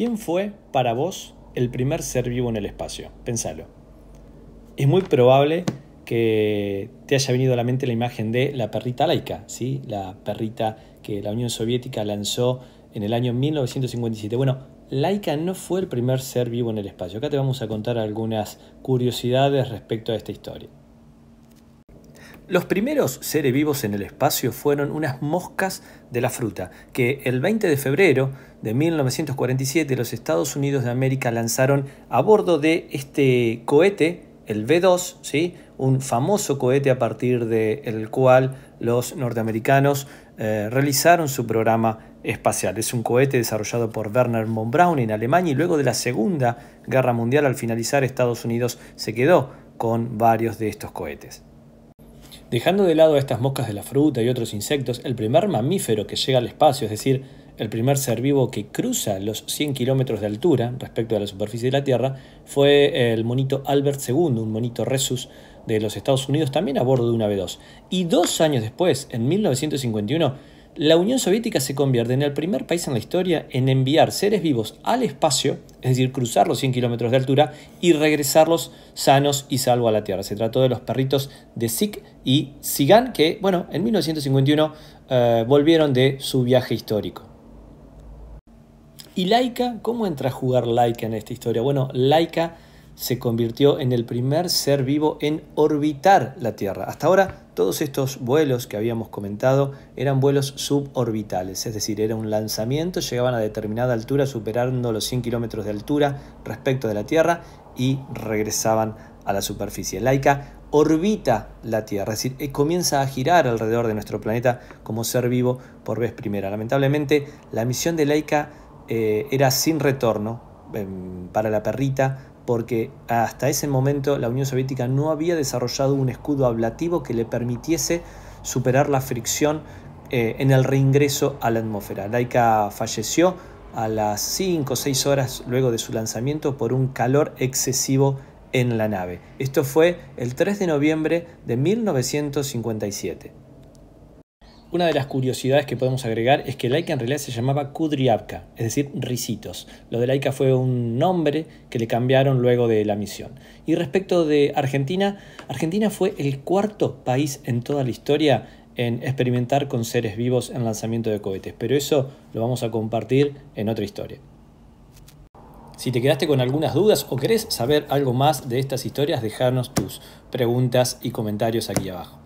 ¿Quién fue para vos el primer ser vivo en el espacio? Pensalo. Es muy probable que te haya venido a la mente la imagen de la perrita laica, ¿sí? la perrita que la Unión Soviética lanzó en el año 1957. Bueno, Laika no fue el primer ser vivo en el espacio. Acá te vamos a contar algunas curiosidades respecto a esta historia. Los primeros seres vivos en el espacio fueron unas moscas de la fruta, que el 20 de febrero de 1947 los Estados Unidos de América lanzaron a bordo de este cohete, el v 2 ¿sí? un famoso cohete a partir del cual los norteamericanos eh, realizaron su programa espacial. Es un cohete desarrollado por Werner von Braun en Alemania y luego de la Segunda Guerra Mundial, al finalizar, Estados Unidos se quedó con varios de estos cohetes. Dejando de lado estas moscas de la fruta y otros insectos, el primer mamífero que llega al espacio, es decir, el primer ser vivo que cruza los 100 kilómetros de altura respecto a la superficie de la Tierra, fue el monito Albert II, un monito resus de los Estados Unidos, también a bordo de una B2. Y dos años después, en 1951, la Unión Soviética se convierte en el primer país en la historia en enviar seres vivos al espacio, es decir, cruzar los 100 kilómetros de altura y regresarlos sanos y salvos a la Tierra. Se trató de los perritos de Sik y Sigan, que, bueno, en 1951 eh, volvieron de su viaje histórico. ¿Y Laika? ¿Cómo entra a jugar Laika en esta historia? Bueno, Laika se convirtió en el primer ser vivo en orbitar la Tierra. Hasta ahora todos estos vuelos que habíamos comentado eran vuelos suborbitales, es decir, era un lanzamiento, llegaban a determinada altura superando los 100 kilómetros de altura respecto de la Tierra y regresaban a la superficie. Laika orbita la Tierra, es decir, eh, comienza a girar alrededor de nuestro planeta como ser vivo por vez primera. Lamentablemente, la misión de Laika eh, era sin retorno em, para la perrita porque hasta ese momento la Unión Soviética no había desarrollado un escudo ablativo que le permitiese superar la fricción eh, en el reingreso a la atmósfera. Laika falleció a las 5 o 6 horas luego de su lanzamiento por un calor excesivo en la nave. Esto fue el 3 de noviembre de 1957. Una de las curiosidades que podemos agregar es que Laika en realidad se llamaba Kudriavka, es decir, risitos. Lo de Laika fue un nombre que le cambiaron luego de la misión. Y respecto de Argentina, Argentina fue el cuarto país en toda la historia en experimentar con seres vivos en lanzamiento de cohetes, pero eso lo vamos a compartir en otra historia. Si te quedaste con algunas dudas o querés saber algo más de estas historias, dejarnos tus preguntas y comentarios aquí abajo.